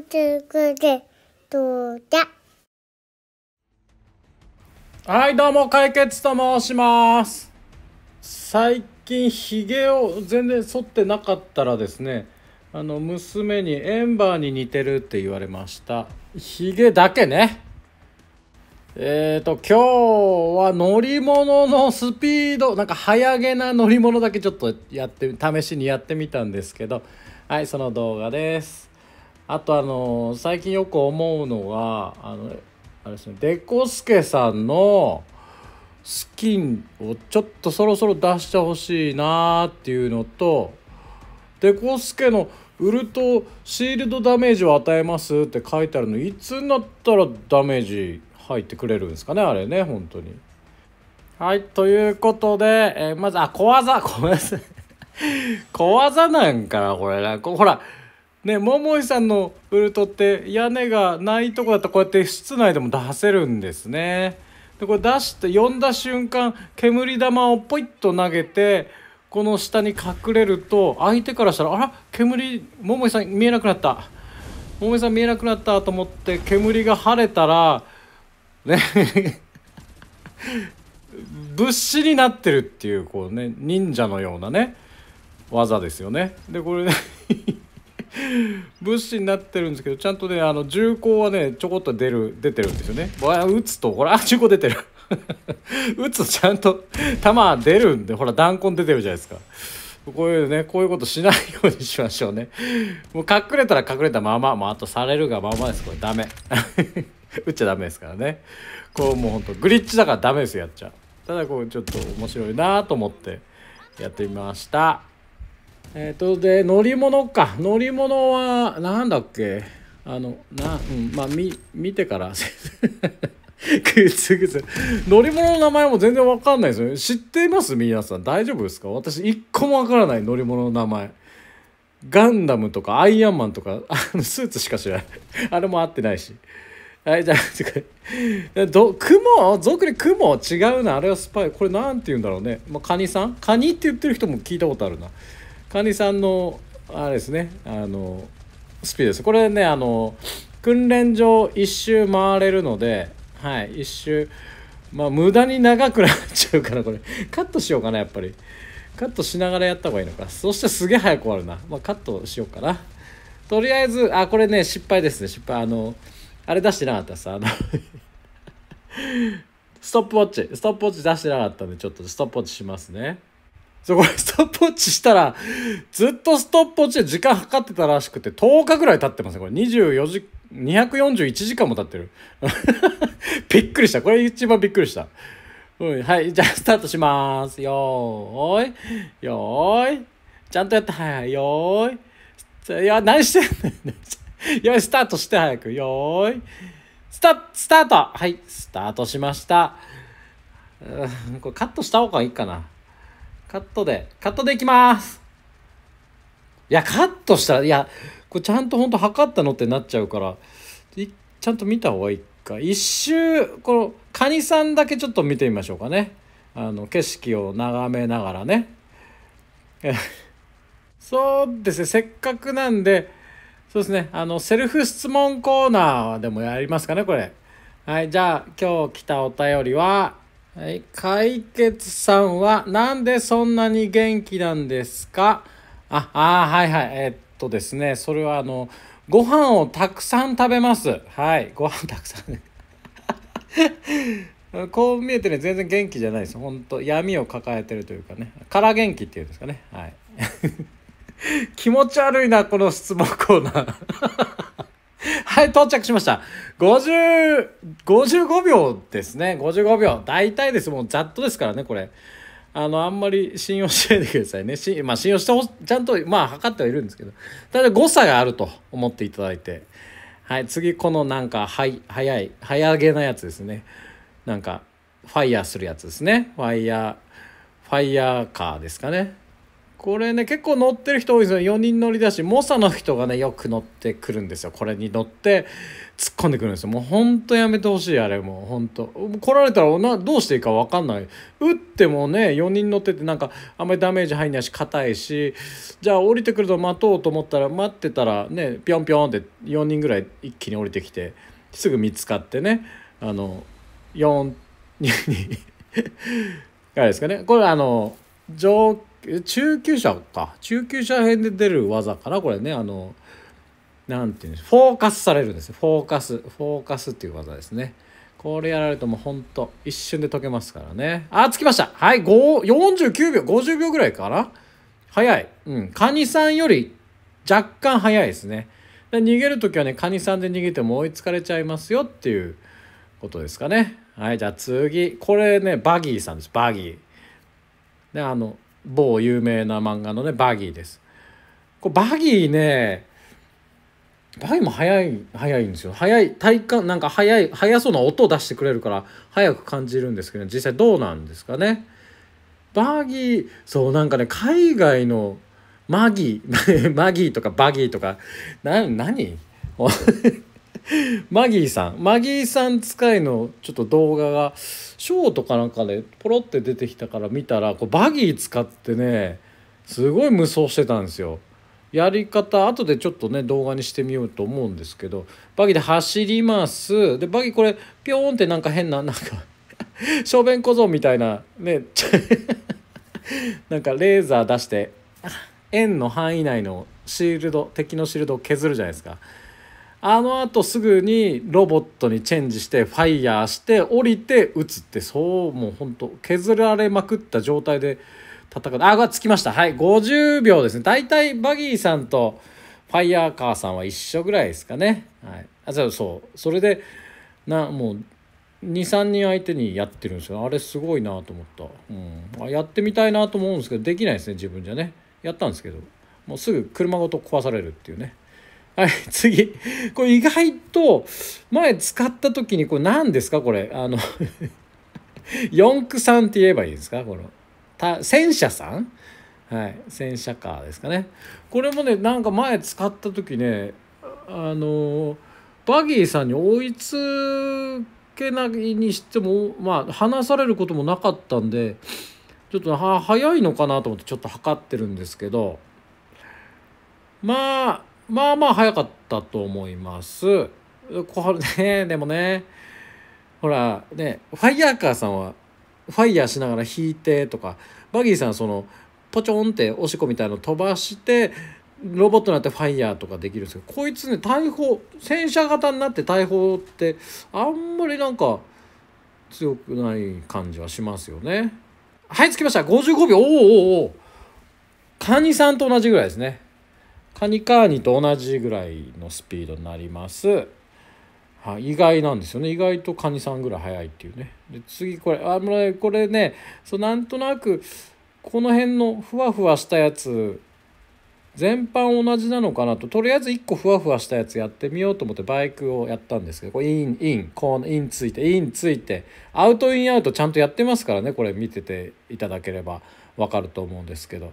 くつくてどうだはいどうも解決と申します最近ひげを全然剃ってなかったらですねあの娘にエンバーに似てるって言われましたひげだけねえっ、ー、と今日は乗り物のスピードなんか早げな乗り物だけちょっとやって試しにやってみたんですけどはいその動画ですあとあの最近よく思うのはあのあれですねでこすけさんのスキンをちょっとそろそろ出してほしいなーっていうのとデコスケのウルトシールドダメージを与えますって書いてあるのいつになったらダメージ入ってくれるんですかねあれね本当に。はいということで、えー、まずあ小技ごめんなさい小技なんかなこれなほらね桃井さんのウルトって屋根がないとこだとこうやって室内でも出せるんですねでこれ出して呼んだ瞬間煙玉をポイッと投げてこの下に隠れると相手からしたら「あら煙桃井さん見えなくなった桃井さん見えなくなった」と思って煙が晴れたらね 物資になってるっていうこうね忍者のようなね技ですよね。でこれ、ね物資になってるんですけどちゃんとねあの銃口はねちょこっと出る出てるんですよねわ撃つとほら銃口出てる 撃つとちゃんと弾出るんでほら弾痕出てるじゃないですかこういうねこういうことしないようにしましょうねもう隠れたら隠れたままもあ、あとされるがままですこれダメ打 っちゃダメですからねこうもうほんとグリッチだからダメですやっちゃうただこうちょっと面白いなと思ってやってみましたえっ、と、で、乗り物か。乗り物は、なんだっけ。あの、な、うん、まあ、み、見てからグツグツ乗り物の名前も全然わかんないですよね。知っています皆さん。大丈夫ですか私、一個もわからない乗り物の名前。ガンダムとかアイアンマンとか、あのスーツしか知らない。あれも合ってないし。はい、じゃあ、ど、雲俗に雲違うな。あれはスパイ。これなんて言うんだろうね。まあ、カニさんカニって言ってる人も聞いたことあるな。管理さんのあれですねあのスピードですこれねあの訓練場一周回れるのではい一周まあ無駄に長くなっちゃうからこれカットしようかなやっぱりカットしながらやった方がいいのかそしてすげえ早く終わるな、まあ、カットしようかなとりあえずあこれね失敗ですね失敗あのあれ出してなかったさあの ストップウォッチストップウォッチ出してなかったんでちょっとストップウォッチしますねそこでストップウォッチしたら、ずっとストップウォッチで時間計ってたらしくて、10日ぐらい経ってますね。これ24時、241時間も経ってる。びっくりした。これ一番びっくりした。うん、はい、じゃあスタートします。よーい、よーい。ちゃんとやって、はいはい、よーい。いや、何してんのよ い、スタートして早く。よーい。スタ、スタートはい、スタートしました。うん、これカットした方がいいかな。カットで、カットでいきますいや、カットしたら、いや、これちゃんとほんと測ったのってなっちゃうから、ちゃんと見た方がいいか。一周、この、カニさんだけちょっと見てみましょうかね。あの、景色を眺めながらね。そうですね、せっかくなんで、そうですね、あの、セルフ質問コーナーでもやりますかね、これ。はい、じゃあ、今日来たお便りは、はい、解決さんは、なんでそんなに元気なんですかあ、あはいはい。えー、っとですね、それはあの、ご飯をたくさん食べます。はい、ご飯たくさん、ね こう見えてね、全然元気じゃないです。ほんと、闇を抱えてるというかね、空元気っていうんですかね。はい。気持ち悪いな、この質問コーナー はい、到着しました。50、55秒ですね。55秒。大体です。もうざっとですからね、これ。あの、あんまり信用しないでくださいね。しまあ、信用してほちゃんと、まあ、測ってはいるんですけど。ただ、誤差があると思っていただいて。はい、次、このなんか、はい、早い、早げなやつですね。なんか、ファイヤーするやつですね。ファイヤー、ファイヤーカーですかね。これね結構乗ってる人多いですよ4人乗りだし猛者の人がねよく乗ってくるんですよこれに乗って突っ込んでくるんですよもうほんとやめてほしいあれもうほんと来られたらなどうしていいか分かんない打ってもね4人乗っててなんかあんまりダメージ入んないし硬いしじゃあ降りてくると待とうと思ったら待ってたらねぴょんぴょんって4人ぐらい一気に降りてきてすぐ見つかってねあの4 2 2あれですかねこれあの中級者か中級者編で出る技かなこれねあの何て言うんでしょうフォーカスされるんですフォーカスフォーカスっていう技ですねこれやられるともうほんと一瞬で解けますからねあ着きましたはい49秒50秒ぐらいかな早いうんカニさんより若干早いですねで逃げる時はねカニさんで逃げても追いつかれちゃいますよっていうことですかねはいじゃあ次これねバギーさんですバギーねあの某有名な漫画のねバギーです。これバギーねバギーも速い速いんですよ速い体感なんか速い速そうな音を出してくれるから速く感じるんですけど実際どうなんですかねバギーそうなんかね海外のマギー マギーとかバギーとかな何何 マギーさんマギーさん使いのちょっと動画がショートかなんかでポロって出てきたから見たらこうバギー使ってねすごい無双してたんですよ。やり方後でちょっとね動画にしてみようと思うんですけどバギーで走りますでバギーこれピョーンってなんか変ななんか 小便小僧みたいなね なんかレーザー出して円の範囲内のシールド敵のシールドを削るじゃないですか。あのあとすぐにロボットにチェンジしてファイヤーして降りて撃つってそうもうほんと削られまくった状態で戦うあがつきましたはい50秒ですね大体バギーさんとファイヤーカーさんは一緒ぐらいですかねはいあそうそうそれでなもう23人相手にやってるんですよあれすごいなと思った、うん、あやってみたいなと思うんですけどできないですね自分じゃねやったんですけどもうすぐ車ごと壊されるっていうねはい、次。これ意外と、前使った時に、これ何ですかこれ。あの四駆 さんって言えばいいですかこの。た戦車さんはい。戦車カーですかね。これもね、なんか前使った時ね、あの、バギーさんに追いつけないにしても、まあ、離されることもなかったんで、ちょっとは早いのかなと思ってちょっと測ってるんですけど、まあ、まあまあ早かったと思います。これ ね、でもね、ほら、ね、ファイヤーカーさんは、ファイヤーしながら引いてとか、バギーさんその、ポチョンっておしっこみたいの飛ばして、ロボットになってファイヤーとかできるんですけど、こいつね、大砲、戦車型になって大砲って、あんまりなんか、強くない感じはしますよね。はい、着きました。55秒。おーおーおー。カニさんと同じぐらいですね。カニカーニと同じぐらいのスピードになります。は意外なんですよね意外とカニさんぐらい速いっていうねで次これあこれねそうなんとなくこの辺のふわふわしたやつ全般同じなのかなととりあえず1個ふわふわしたやつやってみようと思ってバイクをやったんですけどこれインインこのインついてインついてアウトインアウトちゃんとやってますからねこれ見てていただければ。分かると思うんですけど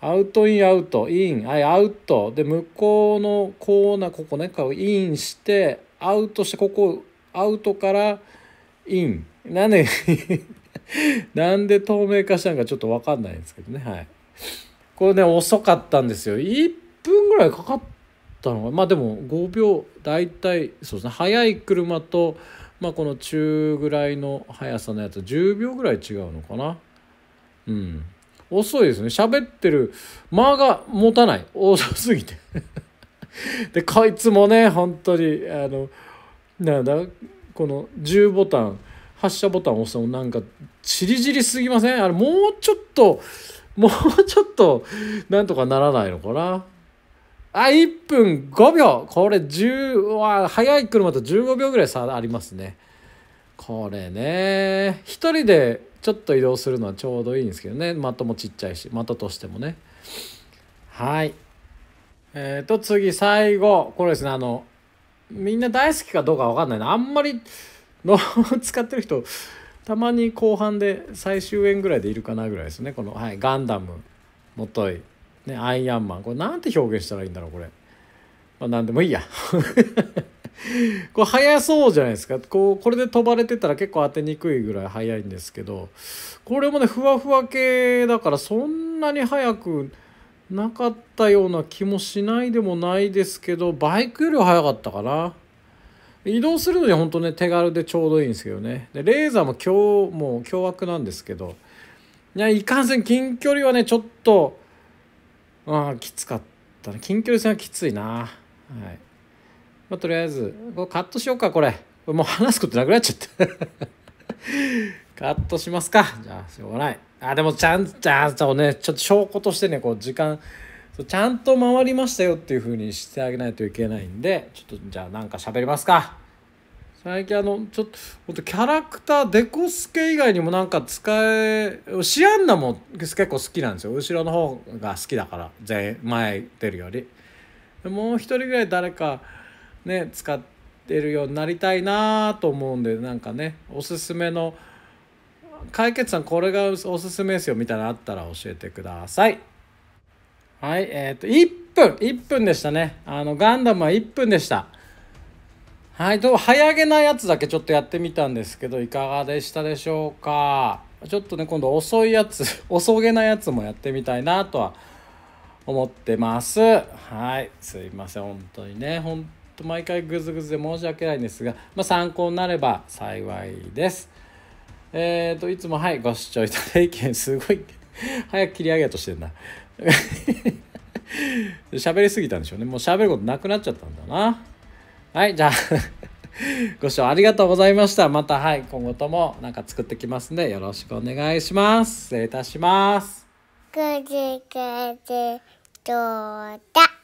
アウトインアウトインアウトで向こうのコーナーここねインしてアウトしてここアウトからインなんで なんで透明化したのかちょっと分かんないんですけどねはいこれね遅かったんですよ1分ぐらいかかったのがまあでも5秒大体そうですね速い車とまあ、この中ぐらいの速さのやつ10秒ぐらい違うのかなうん遅いですね喋ってる間が持たない遅すぎて でこいつもね本当にあのなんだこの10ボタン発射ボタン押すのなんかちりじりすぎませんあれもうちょっともうちょっとなんとかならないのかなあ1分5秒これ10は速い車と15秒ぐらい差ありますねこれね1人でちょっと移動するのはちょうどいいんですけどね的もちっちゃいし的としてもねはいえーと次最後これですねあのみんな大好きかどうか分かんないなあんまりの 使ってる人たまに後半で最終演ぐらいでいるかなぐらいですねこの、はい、ガンダムもとい、ね、アイアンマンこれなんて表現したらいいんだろうこれ、まあ、何でもいいや これ速そうじゃないですかこうこれで飛ばれてたら結構当てにくいぐらい速いんですけどこれもねふわふわ系だからそんなに速くなかったような気もしないでもないですけどバイクよりは速かったかな移動するのに本当ね手軽でちょうどいいんですけどねでレーザーも強もう凶悪なんですけどいやいかんせん近距離はねちょっとあきつかったな近距離戦はきついなはい。まあ、とりあえずカットしようかこれもう話すことなくなっちゃった カットしますかじゃあしょうがないあでもちゃんちゃんとねちょっと証拠としてねこう時間ちゃんと回りましたよっていうふうにしてあげないといけないんでちょっとじゃあなんか喋りますか最近あのちょっとほんとキャラクターデコスケ以外にもなんか使えシアンナも結構好きなんですよ後ろの方が好きだから前前出るよりもう一人ぐらい誰かね使ってるようになりたいなと思うんでなんかねおすすめの解決さんこれがおすすめですよみたいなのあったら教えてくださいはいえっ、ー、と1分1分でしたねあのガンダムは1分でしたはいと早げなやつだけちょっとやってみたんですけどいかがでしたでしょうかちょっとね今度遅いやつ 遅げなやつもやってみたいなとは思ってますはいすいません本当にね本と毎回グズグズで申し訳ないんですが、まあ、参考になれば幸いです。えっ、ー、と、いつもはい、ご視聴いただき、すごい、早く切り上げようとしてんな。喋りすぎたんでしょうね。もう喋ることなくなっちゃったんだな。はい、じゃあ ご視聴ありがとうございました。また、はい、今後ともなんか作ってきますんで、よろしくお願いします。失礼いたします。くじけてどうだ